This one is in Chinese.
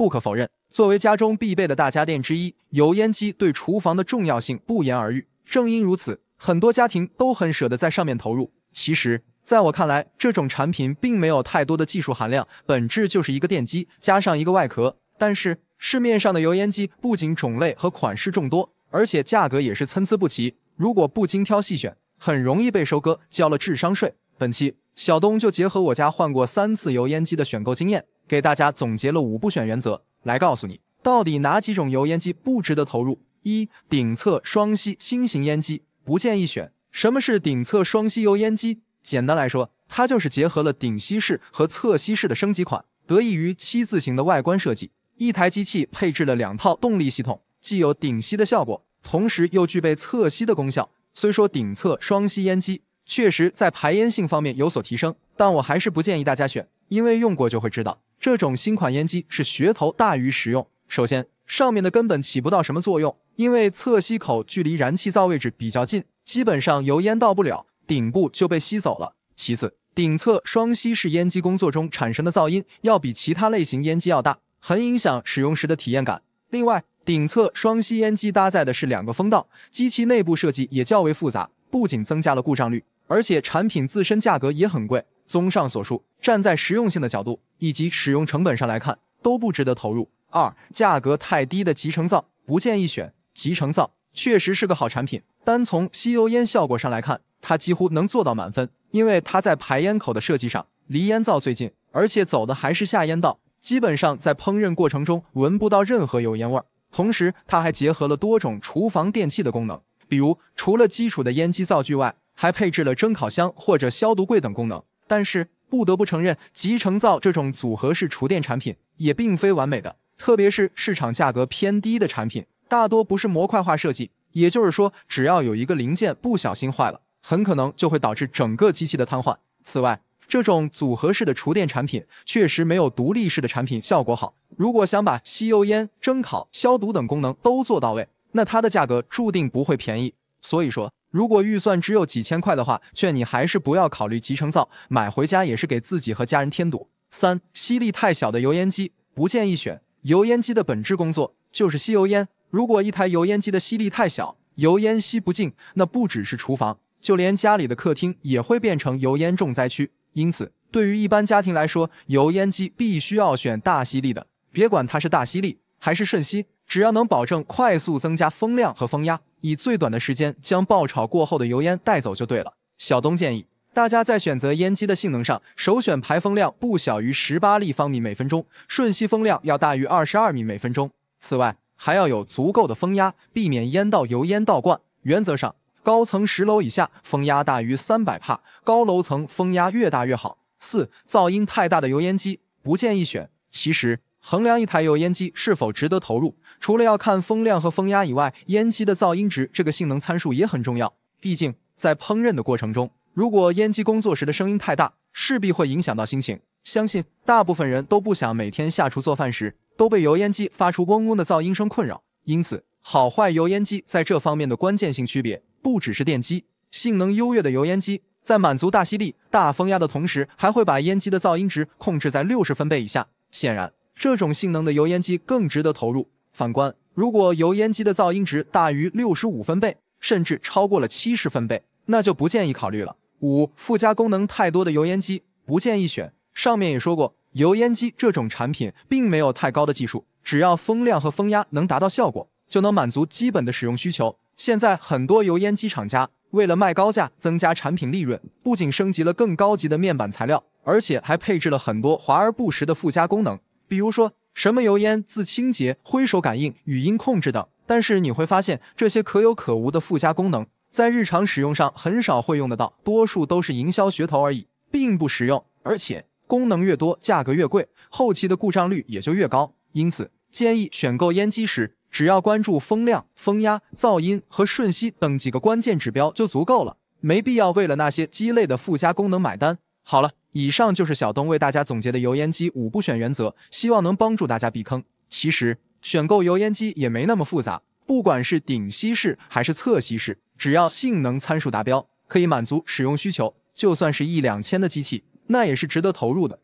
不可否认，作为家中必备的大家电之一，油烟机对厨房的重要性不言而喻。正因如此，很多家庭都很舍得在上面投入。其实，在我看来，这种产品并没有太多的技术含量，本质就是一个电机加上一个外壳。但是，市面上的油烟机不仅种类和款式众多，而且价格也是参差不齐。如果不精挑细选，很容易被收割，交了智商税。本期。小东就结合我家换过三次油烟机的选购经验，给大家总结了五不选原则，来告诉你到底哪几种油烟机不值得投入。一、顶侧双吸新型烟机不建议选。什么是顶侧双吸油烟机？简单来说，它就是结合了顶吸式和侧吸式的升级款，得益于“七字形”的外观设计，一台机器配置了两套动力系统，既有顶吸的效果，同时又具备侧吸的功效。虽说顶侧双吸烟机，确实在排烟性方面有所提升，但我还是不建议大家选，因为用过就会知道，这种新款烟机是噱头大于实用。首先，上面的根本起不到什么作用，因为侧吸口距离燃气灶位置比较近，基本上油烟到不了，顶部就被吸走了。其次，顶侧双吸式烟机工作中产生的噪音要比其他类型烟机要大，很影响使用时的体验感。另外，顶侧双吸烟机搭载的是两个风道，机器内部设计也较为复杂，不仅增加了故障率。而且产品自身价格也很贵。综上所述，站在实用性的角度以及使用成本上来看，都不值得投入。二、价格太低的集成灶不建议选。集成灶确实是个好产品，单从吸油烟效果上来看，它几乎能做到满分，因为它在排烟口的设计上离烟灶最近，而且走的还是下烟道，基本上在烹饪过程中闻不到任何油烟味儿。同时，它还结合了多种厨房电器的功能，比如除了基础的烟机灶具外，还配置了蒸烤箱或者消毒柜等功能，但是不得不承认，集成灶这种组合式厨电产品也并非完美的，特别是市场价格偏低的产品，大多不是模块化设计，也就是说，只要有一个零件不小心坏了，很可能就会导致整个机器的瘫痪。此外，这种组合式的厨电产品确实没有独立式的产品效果好，如果想把吸油烟、蒸烤、消毒等功能都做到位，那它的价格注定不会便宜。所以说。如果预算只有几千块的话，劝你还是不要考虑集成灶，买回家也是给自己和家人添堵。三吸力太小的油烟机不建议选。油烟机的本质工作就是吸油烟，如果一台油烟机的吸力太小，油烟吸不进，那不只是厨房，就连家里的客厅也会变成油烟重灾区。因此，对于一般家庭来说，油烟机必须要选大吸力的，别管它是大吸力。还是瞬吸，只要能保证快速增加风量和风压，以最短的时间将爆炒过后的油烟带走就对了。小东建议大家在选择烟机的性能上，首选排风量不小于十八立方米每分钟，瞬吸风量要大于二十二米每分钟。此外，还要有足够的风压，避免烟道油烟倒灌。原则上，高层十楼以下风压大于三百帕，高楼层风压越大越好。四、噪音太大的油烟机不建议选。其实。衡量一台油烟机是否值得投入，除了要看风量和风压以外，烟机的噪音值这个性能参数也很重要。毕竟在烹饪的过程中，如果烟机工作时的声音太大，势必会影响到心情。相信大部分人都不想每天下厨做饭时都被油烟机发出嗡嗡的噪音声困扰。因此，好坏油烟机在这方面的关键性区别，不只是电机性能优越的油烟机，在满足大吸力、大风压的同时，还会把烟机的噪音值控制在六十分贝以下。显然。这种性能的油烟机更值得投入。反观，如果油烟机的噪音值大于六十五分贝，甚至超过了七十分贝，那就不建议考虑了。五、附加功能太多的油烟机不建议选。上面也说过，油烟机这种产品并没有太高的技术，只要风量和风压能达到效果，就能满足基本的使用需求。现在很多油烟机厂家为了卖高价、增加产品利润，不仅升级了更高级的面板材料，而且还配置了很多华而不实的附加功能。比如说什么油烟自清洁、挥手感应、语音控制等，但是你会发现这些可有可无的附加功能，在日常使用上很少会用得到，多数都是营销噱头而已，并不实用。而且功能越多，价格越贵，后期的故障率也就越高。因此，建议选购烟机时，只要关注风量、风压、噪音和瞬息等几个关键指标就足够了，没必要为了那些鸡肋的附加功能买单。好了。以上就是小东为大家总结的油烟机五不选原则，希望能帮助大家避坑。其实选购油烟机也没那么复杂，不管是顶吸式还是侧吸式，只要性能参数达标，可以满足使用需求，就算是一两千的机器，那也是值得投入的。